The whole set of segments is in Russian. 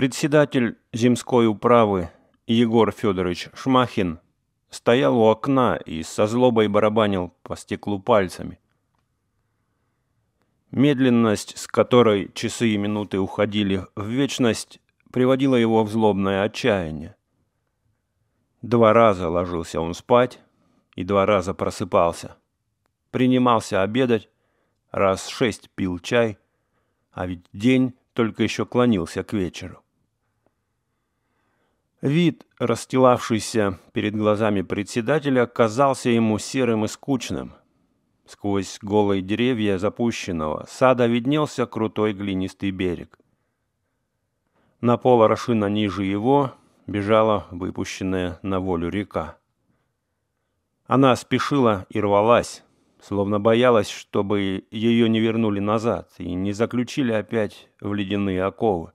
Председатель земской управы Егор Федорович Шмахин стоял у окна и со злобой барабанил по стеклу пальцами. Медленность, с которой часы и минуты уходили в вечность, приводила его в злобное отчаяние. Два раза ложился он спать и два раза просыпался. Принимался обедать, раз шесть пил чай, а ведь день только еще клонился к вечеру. Вид, расстилавшийся перед глазами председателя, казался ему серым и скучным. Сквозь голые деревья запущенного сада виднелся крутой глинистый берег. На пол Рашина ниже его бежала выпущенная на волю река. Она спешила и рвалась, словно боялась, чтобы ее не вернули назад и не заключили опять в ледяные оковы.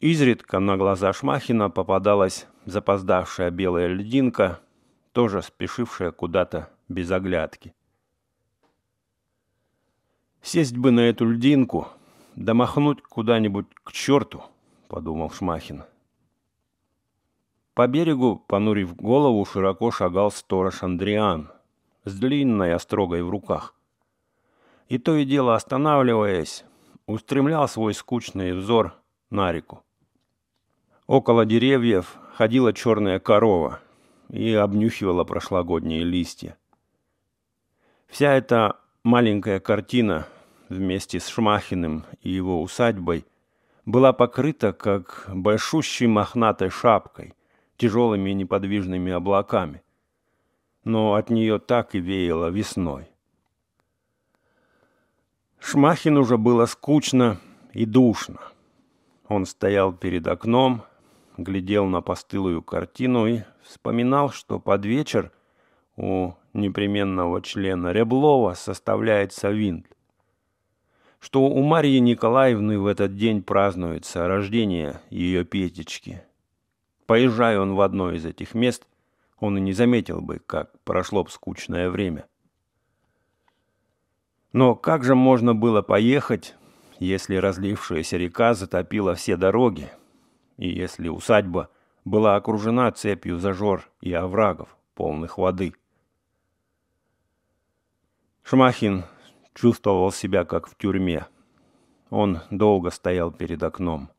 Изредка на глаза Шмахина попадалась запоздавшая белая льдинка, тоже спешившая куда-то без оглядки. «Сесть бы на эту льдинку, да махнуть куда-нибудь к черту», — подумал Шмахин. По берегу, понурив голову, широко шагал сторож Андриан с длинной острогой в руках. И то и дело останавливаясь, устремлял свой скучный взор на реку. Около деревьев ходила черная корова и обнюхивала прошлогодние листья. Вся эта маленькая картина вместе с Шмахиным и его усадьбой была покрыта как большущей мохнатой шапкой, тяжелыми и неподвижными облаками. Но от нее так и веяло весной. Шмахину же было скучно и душно. Он стоял перед окном, глядел на постылую картину и вспоминал, что под вечер у непременного члена Реблова составляется винт. Что у Марьи Николаевны в этот день празднуется рождение ее Петечки. Поезжая он в одно из этих мест, он и не заметил бы, как прошло б скучное время. Но как же можно было поехать, если разлившаяся река затопила все дороги, и если усадьба была окружена цепью зажор и оврагов, полных воды. Шмахин чувствовал себя как в тюрьме. Он долго стоял перед окном.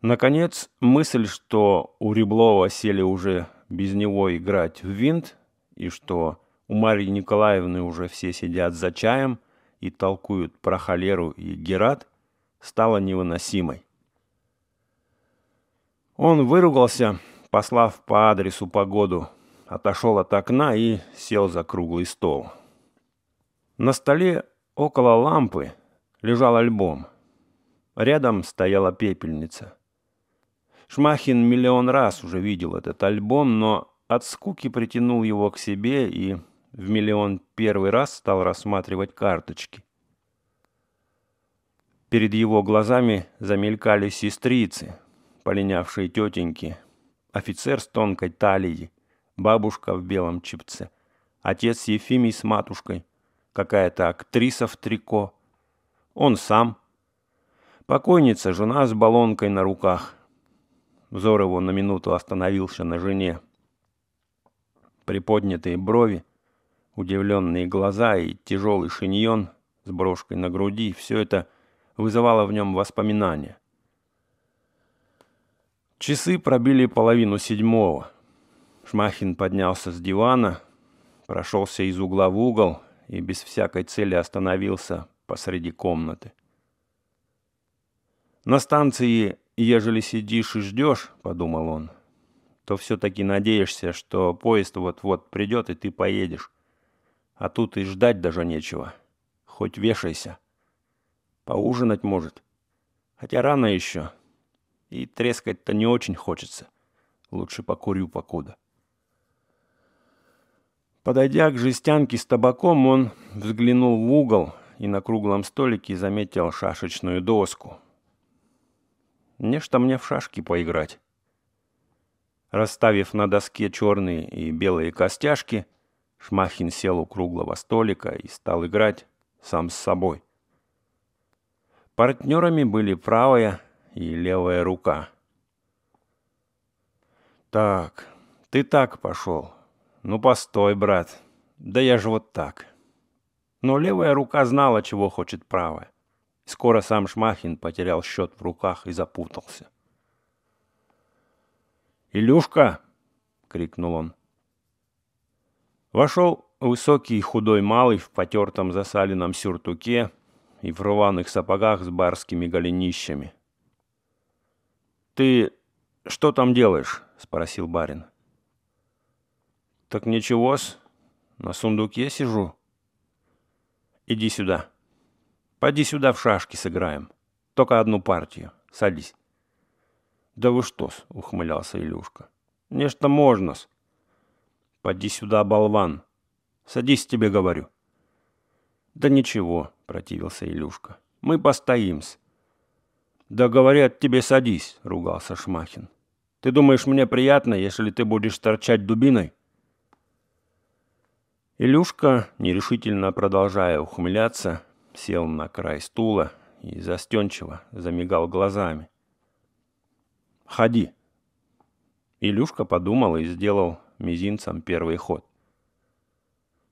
Наконец, мысль, что у Реблова сели уже без него играть в винт, и что у Марьи Николаевны уже все сидят за чаем – и толкуют про холеру и Герат, стала невыносимой. Он выругался, послав по адресу погоду, отошел от окна и сел за круглый стол. На столе около лампы лежал альбом. Рядом стояла пепельница. Шмахин миллион раз уже видел этот альбом, но от скуки притянул его к себе и в миллион первый раз стал рассматривать карточки. Перед его глазами замелькали сестрицы, полинявшие тетеньки, офицер с тонкой талией, бабушка в белом чипце, отец Ефимий с матушкой, какая-то актриса в трико, он сам, покойница, жена с баллонкой на руках. Взор его на минуту остановился на жене. Приподнятые брови, Удивленные глаза и тяжелый шиньон с брошкой на груди – все это вызывало в нем воспоминания. Часы пробили половину седьмого. Шмахин поднялся с дивана, прошелся из угла в угол и без всякой цели остановился посреди комнаты. На станции, ежели сидишь и ждешь, подумал он, то все-таки надеешься, что поезд вот-вот придет и ты поедешь. А тут и ждать даже нечего. Хоть вешайся. Поужинать может. Хотя рано еще. И трескать-то не очень хочется. Лучше покурю покуда. Подойдя к жестянке с табаком, он взглянул в угол и на круглом столике заметил шашечную доску. Нечто мне в шашки поиграть. Расставив на доске черные и белые костяшки – Шмахин сел у круглого столика и стал играть сам с собой. Партнерами были правая и левая рука. «Так, ты так пошел. Ну, постой, брат. Да я же вот так». Но левая рука знала, чего хочет правая. Скоро сам Шмахин потерял счет в руках и запутался. «Илюшка!» — крикнул он. Вошел высокий худой малый в потертом засаленном сюртуке и в рваных сапогах с барскими голенищами. «Ты что там делаешь?» — спросил барин. «Так ничего-с, на сундуке сижу». «Иди сюда. Поди сюда в шашки сыграем. Только одну партию. Садись». «Да вы что-с», — ухмылялся Илюшка. «Нечто можно-с. «Поди сюда, болван! Садись, тебе говорю!» «Да ничего», — противился Илюшка. «Мы постоим-с». «Да говорят, тебе садись», — ругался Шмахин. «Ты думаешь, мне приятно, если ты будешь торчать дубиной?» Илюшка, нерешительно продолжая ухмыляться, сел на край стула и застенчиво замигал глазами. «Ходи!» Илюшка подумал и сделал мизинцем первый ход.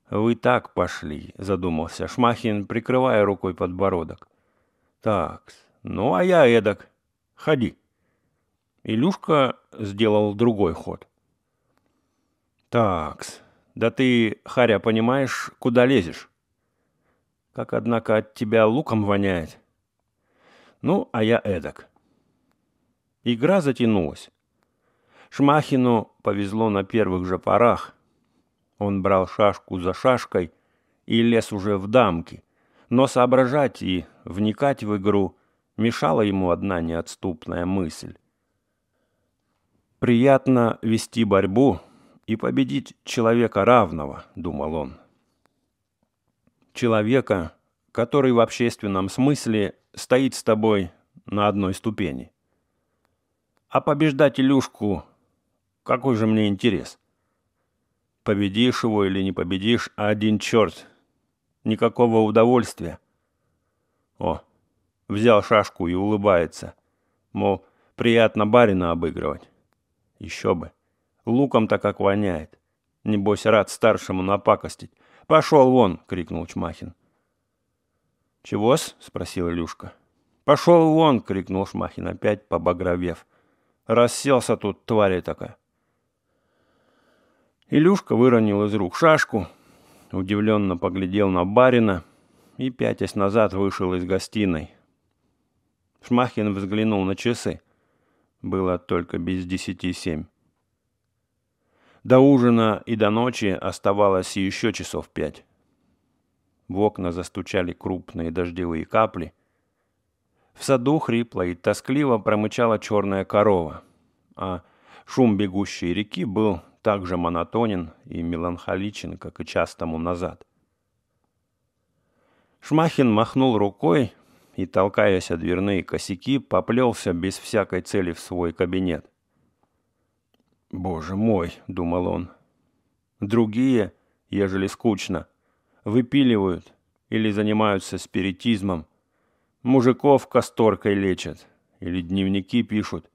«Вы так пошли», – задумался Шмахин, прикрывая рукой подбородок. «Такс, ну а я эдак. Ходи». Илюшка сделал другой ход. «Такс, да ты, Харя, понимаешь, куда лезешь? Как, однако, от тебя луком воняет. Ну, а я эдак». Игра затянулась. Шмахину повезло на первых же порах. Он брал шашку за шашкой и лез уже в дамки, но соображать и вникать в игру мешала ему одна неотступная мысль. «Приятно вести борьбу и победить человека равного», — думал он. «Человека, который в общественном смысле стоит с тобой на одной ступени. А побеждать Илюшку какой же мне интерес? Победишь его или не победишь, а один черт. Никакого удовольствия. О, взял шашку и улыбается. Мол, приятно барина обыгрывать. Еще бы. Луком-то как воняет. Небось, рад старшему напакостить. «Пошел вон!» — крикнул Чмахин. «Чего-с?» — спросил Илюшка. «Пошел вон!» — крикнул Шмахин опять, побагровев. «Расселся тут, тварь такая!» Илюшка выронил из рук шашку, удивленно поглядел на барина и, пятясь назад, вышел из гостиной. Шмахин взглянул на часы. Было только без десяти семь. До ужина и до ночи оставалось еще часов пять. В окна застучали крупные дождевые капли. В саду хрипло и тоскливо промычала черная корова, а шум бегущей реки был так же монотонен и меланхоличен, как и час тому назад. Шмахин махнул рукой и, толкаясь о дверные косяки, поплелся без всякой цели в свой кабинет. «Боже мой!» — думал он. «Другие, ежели скучно, выпиливают или занимаются спиритизмом, мужиков касторкой лечат или дневники пишут,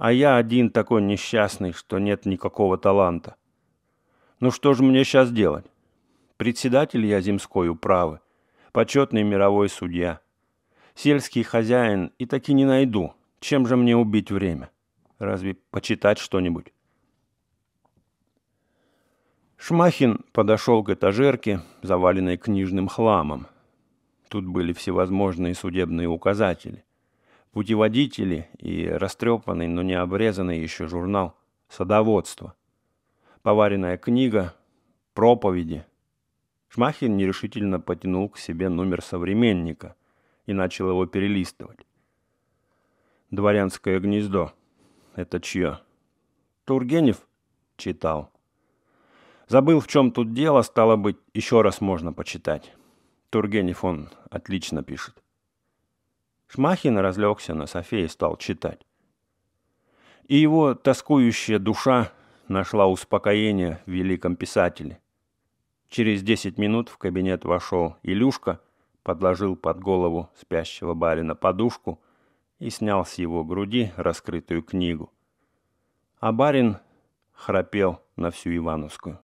а я один такой несчастный, что нет никакого таланта. Ну что же мне сейчас делать? Председатель я земской управы, почетный мировой судья. Сельский хозяин и таки не найду. Чем же мне убить время? Разве почитать что-нибудь? Шмахин подошел к этажерке, заваленной книжным хламом. Тут были всевозможные судебные указатели путеводители и растрепанный, но не обрезанный еще журнал «Садоводство», поваренная книга, проповеди. Шмахин нерешительно потянул к себе номер современника и начал его перелистывать. «Дворянское гнездо. Это чье?» «Тургенев?» — читал. «Забыл, в чем тут дело, стало быть, еще раз можно почитать. Тургенев он отлично пишет». Шмахин разлегся на софе и стал читать. И его тоскующая душа нашла успокоение в великом писателе. Через десять минут в кабинет вошел Илюшка, подложил под голову спящего барина подушку и снял с его груди раскрытую книгу. А барин храпел на всю Ивановскую.